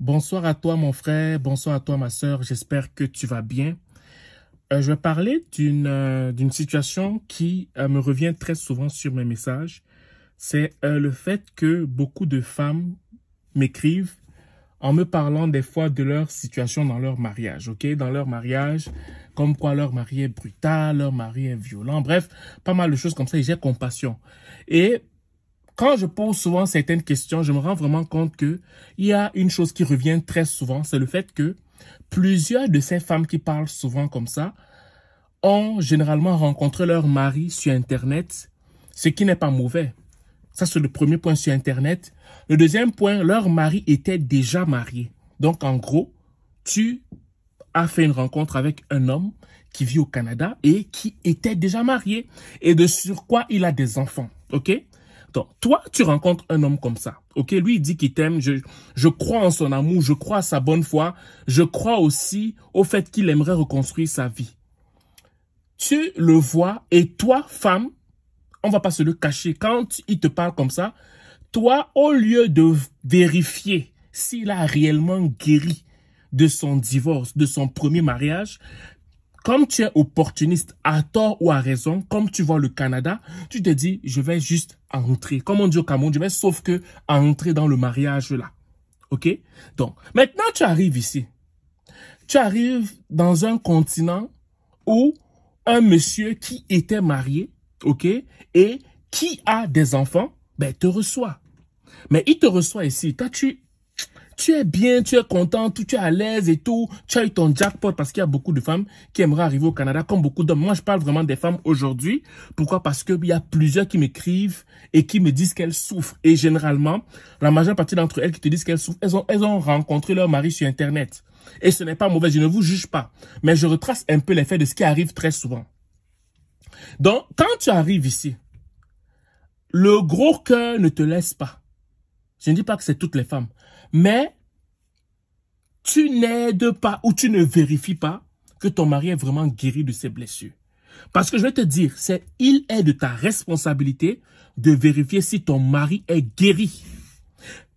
Bonsoir à toi mon frère, bonsoir à toi ma sœur, j'espère que tu vas bien. Euh, je vais parler d'une euh, situation qui euh, me revient très souvent sur mes messages. C'est le fait que beaucoup de femmes m'écrivent en me parlant des fois de leur situation dans leur mariage, ok, dans leur mariage, comme quoi leur mari est brutal, leur mari est violent, bref, pas mal de choses comme ça. Et j'ai compassion. Et quand je pose souvent certaines questions, je me rends vraiment compte que il y a une chose qui revient très souvent, c'est le fait que plusieurs de ces femmes qui parlent souvent comme ça ont généralement rencontré leur mari sur Internet, ce qui n'est pas mauvais. Ça, c'est le premier point sur Internet. Le deuxième point, leur mari était déjà marié. Donc, en gros, tu as fait une rencontre avec un homme qui vit au Canada et qui était déjà marié et de sur quoi il a des enfants. OK? toi, tu rencontres un homme comme ça. OK, lui, il dit qu'il t'aime. Je, crois en son amour. Je crois à sa bonne foi. Je crois aussi au fait qu'il aimerait reconstruire sa vie. Tu le vois et toi, femme, on va pas se le cacher. Quand il te parle comme ça, toi, au lieu de vérifier s'il a réellement guéri de son divorce, de son premier mariage, comme tu es opportuniste, à tort ou à raison, comme tu vois le Canada, tu te dis, je vais juste entrer. Comme on dit au Cameroun, je vais sauf que entrer dans le mariage là. OK? Donc, maintenant, tu arrives ici. Tu arrives dans un continent où un monsieur qui était marié, OK, et qui a des enfants, ben, te reçoit. Mais il te reçoit ici. Toi, tu tu es bien, tu es content, tu es à l'aise et tout, tu as eu ton jackpot parce qu'il y a beaucoup de femmes qui aimeraient arriver au Canada, comme beaucoup d'hommes. Moi, je parle vraiment des femmes aujourd'hui. Pourquoi Parce qu'il y a plusieurs qui m'écrivent et qui me disent qu'elles souffrent. Et généralement, la majeure partie d'entre elles qui te disent qu'elles souffrent, elles ont, elles ont rencontré leur mari sur Internet. Et ce n'est pas mauvais, je ne vous juge pas. Mais je retrace un peu l'effet de ce qui arrive très souvent. Donc, quand tu arrives ici, le gros cœur ne te laisse pas. Je ne dis pas que c'est toutes les femmes, mais tu n'aides pas ou tu ne vérifies pas que ton mari est vraiment guéri de ses blessures. Parce que je vais te dire, c'est il est de ta responsabilité de vérifier si ton mari est guéri.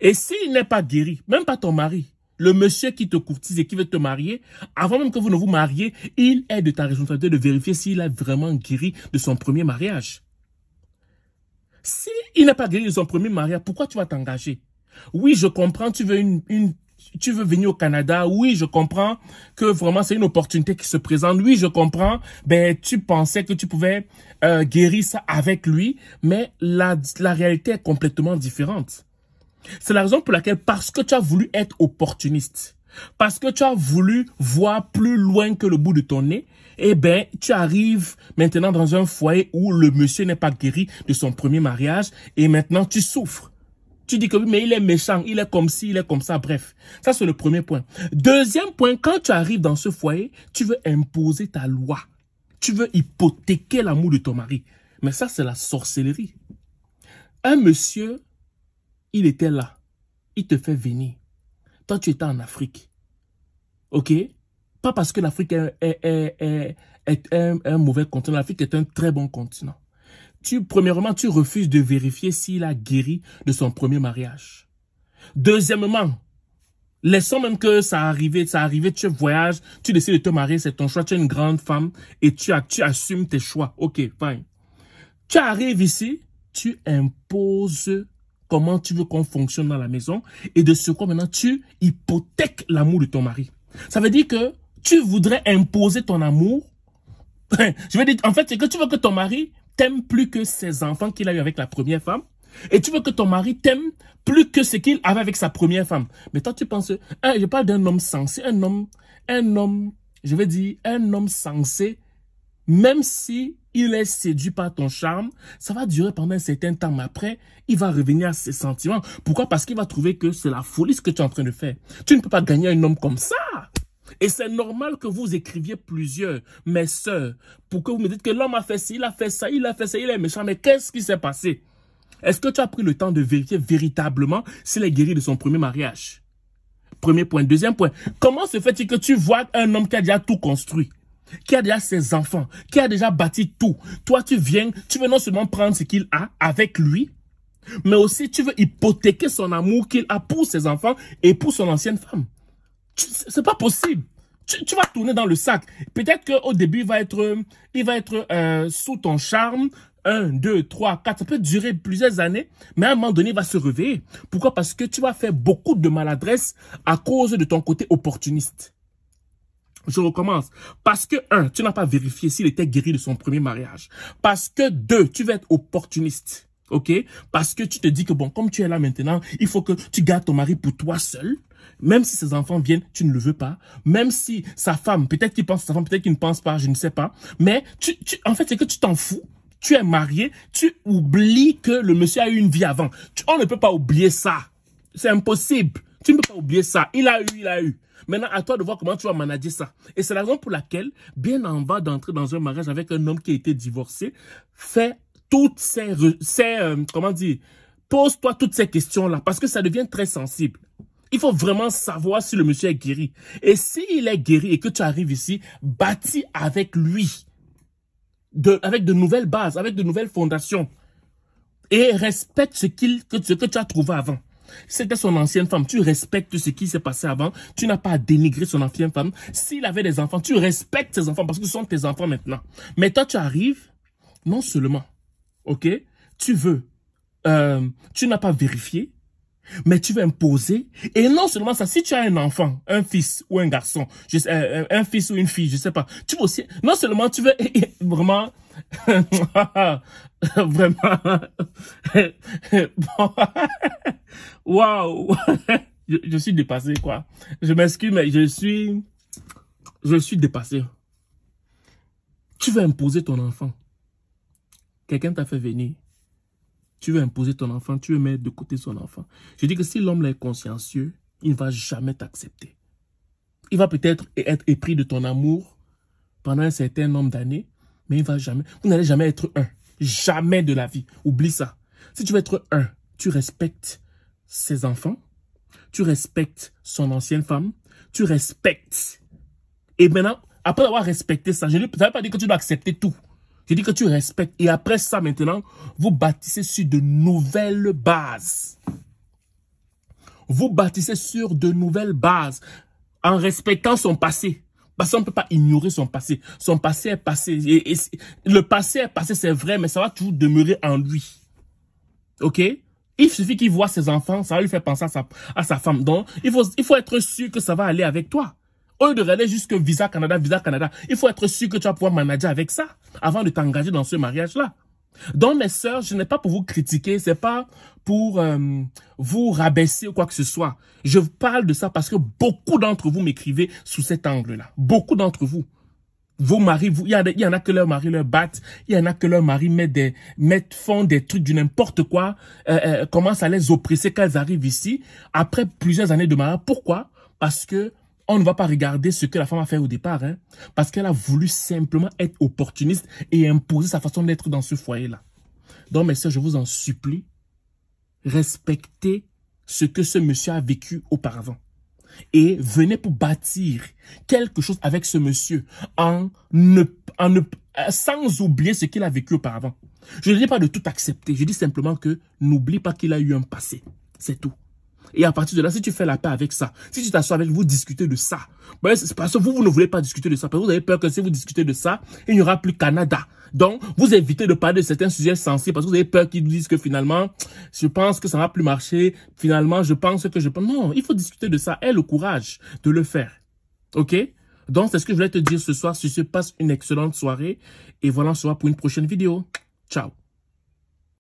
Et s'il n'est pas guéri, même pas ton mari, le monsieur qui te courtise et qui veut te marier, avant même que vous ne vous mariez, il est de ta responsabilité de vérifier s'il a vraiment guéri de son premier mariage. S'il n'est pas guéri de son premier mariage, pourquoi tu vas t'engager Oui, je comprends, tu veux une, une, tu veux venir au Canada, oui, je comprends que vraiment c'est une opportunité qui se présente, oui, je comprends, ben tu pensais que tu pouvais euh, guérir ça avec lui, mais la, la réalité est complètement différente. C'est la raison pour laquelle, parce que tu as voulu être opportuniste, parce que tu as voulu voir plus loin que le bout de ton nez, eh ben, tu arrives maintenant dans un foyer où le monsieur n'est pas guéri de son premier mariage et maintenant tu souffres. Tu dis que oui, mais il est méchant, il est comme ci, il est comme ça, bref. Ça, c'est le premier point. Deuxième point, quand tu arrives dans ce foyer, tu veux imposer ta loi. Tu veux hypothéquer l'amour de ton mari. Mais ça, c'est la sorcellerie. Un monsieur, il était là. Il te fait venir. Toi, tu étais en Afrique. OK Pas parce que l'Afrique est, est, est, un mauvais continent. L'Afrique est un très bon continent tu, premièrement, tu refuses de vérifier s'il a guéri de son premier mariage. Deuxièmement, laissons même que ça arrive, ça arrive, tu voyages, tu décides de te marier, c'est ton choix, tu es une grande femme et tu, tu assumes tes choix. Ok, fine. Tu arrives ici, tu imposes comment tu veux qu'on fonctionne dans la maison et de ce quoi maintenant tu hypothèques l'amour de ton mari. Ça veut dire que tu voudrais imposer ton amour. Je veux dire, en fait, c'est que tu veux que ton mari t'aime plus que ses enfants qu'il a eu avec la première femme. Et tu veux que ton mari t'aime plus que ce qu'il avait avec sa première femme. Mais toi, tu penses, hein, je parle d'un homme sensé, un homme, un homme, je veux dire, un homme sensé, même si il est séduit par ton charme, ça va durer pendant un certain temps, mais après, il va revenir à ses sentiments. Pourquoi Parce qu'il va trouver que c'est la folie ce que tu es en train de faire. Tu ne peux pas gagner un homme comme ça. Et c'est normal que vous écriviez plusieurs, mes sœurs, pour que vous me dites que l'homme a fait ça, il a fait ça, il a fait ça, il est méchant. Mais qu'est-ce qui s'est passé Est-ce que tu as pris le temps de vérifier véritablement s'il est guéri de son premier mariage Premier point. Deuxième point. Comment se fait-il que tu vois un homme qui a déjà tout construit qui a déjà ses enfants, qui a déjà bâti tout. Toi, tu viens, tu veux non seulement prendre ce qu'il a avec lui, mais aussi tu veux hypothéquer son amour qu'il a pour ses enfants et pour son ancienne femme. C'est pas possible. Tu, vas tourner dans le sac. Peut-être qu'au début, il va être, euh, il va être euh, sous ton charme. Un, deux, trois, quatre. Ça peut durer plusieurs années, mais à un moment donné, il va se réveiller. Pourquoi Parce que tu vas faire beaucoup de maladresse à cause de ton côté opportuniste. Je recommence. Parce que, un, tu n'as pas vérifié s'il était guéri de son premier mariage. Parce que, deux, tu vas être opportuniste ok Parce que tu te dis que, bon, comme tu es là maintenant, il faut que tu gardes ton mari pour toi seul. Même si ses enfants viennent, tu ne le veux pas. Même si sa femme, peut-être qu'il pense à sa femme, peut-être qu'il ne pense pas, je ne sais pas. Mais tu, tu en fait, c'est que tu t'en fous. Tu es marié, tu oublies que le monsieur a eu une vie avant. on ne peut pas oublier ça. C'est impossible. Tu ne peux pas oublier ça. Il a eu, il a eu. Maintenant, à toi de voir comment tu vas manager ça. Et c'est la raison pour laquelle, bien en bas d'entrer dans un mariage avec un homme qui a été divorcé, fait toutes ces, euh, comment dire, pose-toi toutes ces questions-là parce que ça devient très sensible. Il faut vraiment savoir si le monsieur est guéri. Et s'il est guéri et que tu arrives ici, bâtis avec lui, de, avec de nouvelles bases, avec de nouvelles fondations. Et respecte ce, qu'il que, ce que tu as trouvé avant. C'était son ancienne femme. Tu respectes ce qui s'est passé avant. Tu n'as pas à dénigrer son ancienne femme. S'il avait des enfants, tu respectes ses enfants parce que ce sont tes enfants maintenant. Mais toi, tu arrives, non seulement ok, tu veux, euh, tu n'as pas vérifié, mais tu veux imposer. Et non seulement ça, si tu as un enfant, un fils ou un garçon, je euh, euh, un, fils ou une fille, je sais pas, tu veux aussi, non seulement tu veux vraiment, vraiment, waouh, je, suis dépassé quoi. Je m'excuse, mais je suis, je suis dépassé. Tu veux imposer ton enfant. Quelqu'un t'a fait venir. Tu veux imposer ton enfant, tu veux mettre de côté son enfant. Je dis que si l'homme est consciencieux, il ne va jamais t'accepter. Il va peut-être être épris de ton amour pendant un certain nombre d'années, mais il va jamais. Vous n'allez jamais être un. Jamais de la vie. Oublie ça. Si tu veux être un, tu respectes ses enfants, tu respectes son ancienne femme, tu respectes. Et maintenant, après avoir respecté ça, je ne vais pas dire que tu dois accepter tout. Je dis que tu respectes. Et après ça, maintenant, vous bâtissez sur de nouvelles bases. Vous bâtissez sur de nouvelles bases en respectant son passé. Parce qu'on ne peut pas ignorer son passé. Son passé est passé. le passé est passé, c'est vrai, mais ça va toujours demeurer en lui. OK il suffit qu'il voit ses enfants, ça va lui faire penser à sa, à sa femme. Donc, il faut, il faut être sûr que ça va aller avec toi. Au lieu de regarder jusque Visa Canada, Visa Canada, il faut être sûr que tu vas pouvoir manager avec ça avant de t'engager dans ce mariage-là. Donc, mes sœurs, je n'ai pas pour vous critiquer, c'est pas pour euh, vous rabaisser ou quoi que ce soit. Je parle de ça parce que beaucoup d'entre vous m'écrivez sous cet angle-là. Beaucoup d'entre vous. Vos maris, vous, il, y en a que leurs maris leur battent, il y en a que leurs maris mettent des, mettent, font des trucs du n'importe quoi, euh, euh commencent à les oppresser quand elles arrivent ici, après plusieurs années de mariage. Pourquoi Parce que on ne va pas regarder ce que la femme a fait au départ, hein, parce qu'elle a voulu simplement être opportuniste et imposer sa façon d'être dans ce foyer-là. Donc, mes soeurs, je vous en supplie, respectez ce que ce monsieur a vécu auparavant. Et venez pour bâtir quelque chose avec ce monsieur en ne, sans oublier ce qu'il a vécu auparavant. Je ne dis pas de tout accepter, je dis simplement que n'oublie pas qu'il a eu un passé. C'est tout. Et à partir de là, si tu fais la paix avec ça, si tu t'assois avec vous, discuter de ça. Parce que vous, vous ne voulez pas discuter de ça. Parce que vous avez peur que si vous discutez de ça, il n'y aura plus Canada. Donc, vous évitez de parler de certains sujets sensibles parce que vous avez peur qu'ils nous disent que finalement, je pense que ça n'a plus marché. Finalement, je pense que je pense. Non, il faut discuter de ça. Aie le courage de le faire. OK? Donc, c'est ce que je voulais te dire ce soir. Si tu passe une excellente soirée. Et voilà, on se voit pour une prochaine vidéo. Ciao.